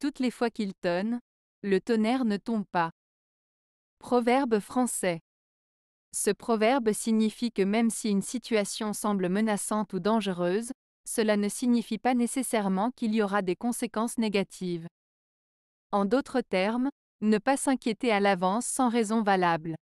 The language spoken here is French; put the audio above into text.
Toutes les fois qu'il tonne, le tonnerre ne tombe pas. Proverbe français. Ce proverbe signifie que même si une situation semble menaçante ou dangereuse, cela ne signifie pas nécessairement qu'il y aura des conséquences négatives. En d'autres termes, ne pas s'inquiéter à l'avance sans raison valable.